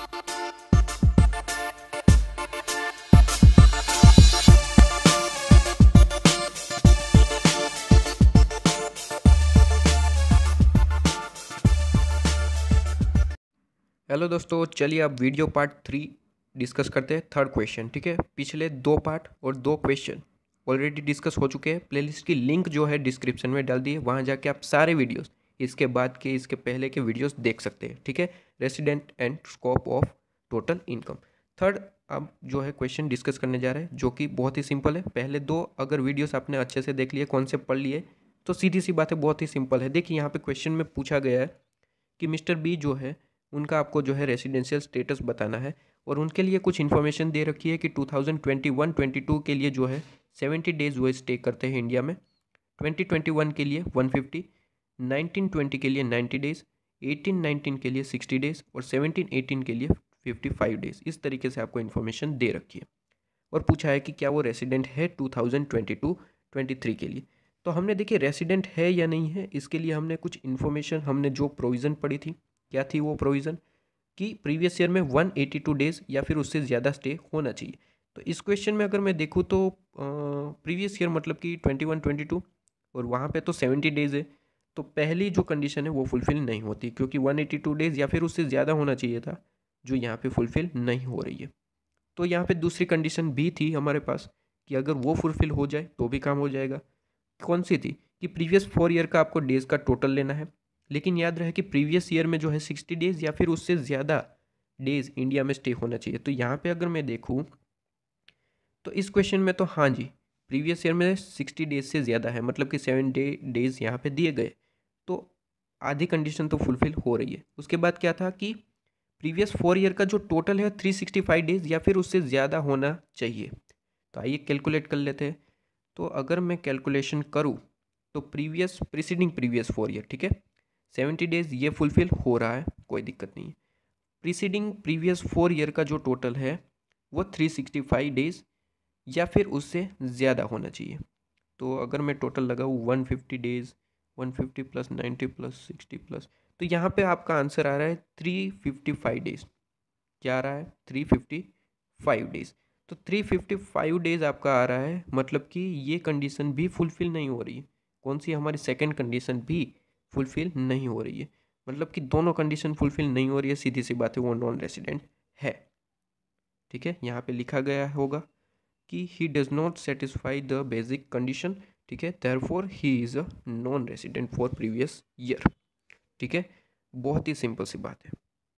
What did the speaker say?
hello दोस्तों चलिए अब वीडियो पार्ट थ्री डिस्कस करते हैं थर्ड क्वेश्चन ठीक है पिछले दो पार्ट और दो क्वेश्चन ऑलरेडी डिस्कस हो चुके हैं प्लेलिस्ट की लिंक जो है डिस्क्रिप्शन में डाल दी है वहाँ जाके आप सारे वीडियोस इसके बाद के इसके पहले के वीडियोस देख सकते हैं ठीक है resident and scope of total income third अब जो है क्वेश्चन डिस्कस करने जा रहे हैं जो कि बहुत ही सिंपल है पहले दो अगर वीडियोस आपने अच्छे से देख लिए कॉन्सेप्ट पढ़ लिए तो सीधी सी बात है बहुत ही सिंपल है देखिए यहाँ पे क्वेश्चन में पूछा गया है कि मिस्टर बी जो है उनका आपको जो है रेसिडेंशियल स्टेटस बताना है और उनके लिए कुछ इन्फॉर्मेशन दे रखी है कि टू थाउजेंड के लिए जो है सेवेंटी डेज वो स्टे करते हैं इंडिया में ट्वेंटी के लिए वन 1920 के लिए 90 डेज एटीन 18-19 के लिए 60 डेज़ और 17 एटीन के लिए 55 डेज़ इस तरीके से आपको इन्फॉर्मेशन दे रखी है और पूछा है कि क्या वो रेसिडेंट है 2022-23 के लिए तो हमने देखिए रेसिडेंट है या नहीं है इसके लिए हमने कुछ इन्फॉर्मेशन हमने जो प्रोविज़न पढ़ी थी क्या थी वो प्रोविज़न कि प्रीवियस ईयर में 182 डेज़ या फिर उससे ज़्यादा स्टे होना चाहिए तो इस क्वेश्चन में अगर मैं देखूँ तो प्रीवियस ईयर मतलब कि ट्वेंटी वन ट्वेंटी टू और वहाँ पे तो सेवेंटी डेज़ है तो पहली जो कंडीशन है वो फुलफ़िल नहीं होती क्योंकि 182 डेज़ या फिर उससे ज़्यादा होना चाहिए था जो यहाँ पे फुलफ़िल नहीं हो रही है तो यहाँ पे दूसरी कंडीशन भी थी हमारे पास कि अगर वो फुलफ़िल हो जाए तो भी काम हो जाएगा कौन सी थी कि प्रीवियस फोर ईयर का आपको डेज़ का टोटल लेना है लेकिन याद रहे कि प्रीवियस ईयर में जो है सिक्सटी डेज़ या फिर उससे ज़्यादा डेज़ इंडिया में स्टे होना चाहिए तो यहाँ पर अगर मैं देखूँ तो इस क्वेश्चन में तो हाँ जी प्रीवियस ईयर में सिक्सटी डेज़ से ज़्यादा है मतलब कि सेवन डे डेज़ यहाँ पे दिए गए आधी कंडीशन तो फुलफिल हो रही है उसके बाद क्या था कि प्रीवियस फोर ईयर का जो टोटल है थ्री सिक्सटी फाइव डेज या फिर उससे ज़्यादा होना चाहिए तो आइए कैलकुलेट कर लेते हैं तो अगर मैं कैलकुलेशन करूँ तो previous preceding previous four year ठीक है सेवेंटी डेज ये फुलफिल हो रहा है कोई दिक्कत नहीं है प्रीसीडिंग प्रीवियस फोर ईयर का जो टोटल है वो थ्री सिक्सटी फाइव डेज या फिर उससे ज़्यादा होना चाहिए तो अगर मैं टोटल लगाऊँ one fifty days one fifty plus ninety plus sixty plus तो यहाँ पे आपका आंसर आ रहा है थ्री फिफ्टी फाइव डेज क्या आ रहा है थ्री फिफ्टी फाइव डेज तो थ्री फिफ्टी फाइव डेज आपका आ रहा है मतलब कि ये कंडीशन भी फुलफिल नहीं हो रही है कौन सी हमारी सेकेंड कंडीशन भी फुलफिल नहीं हो रही है मतलब कि दोनों कंडीशन फुलफिल नहीं हो रही है सीधी सी बात है वो नॉन रेसिडेंट है ठीक है यहाँ पे लिखा गया होगा कि he does not satisfy the basic condition ठीक है for he is a non resident for previous year ठीक है बहुत ही सिंपल सी बात है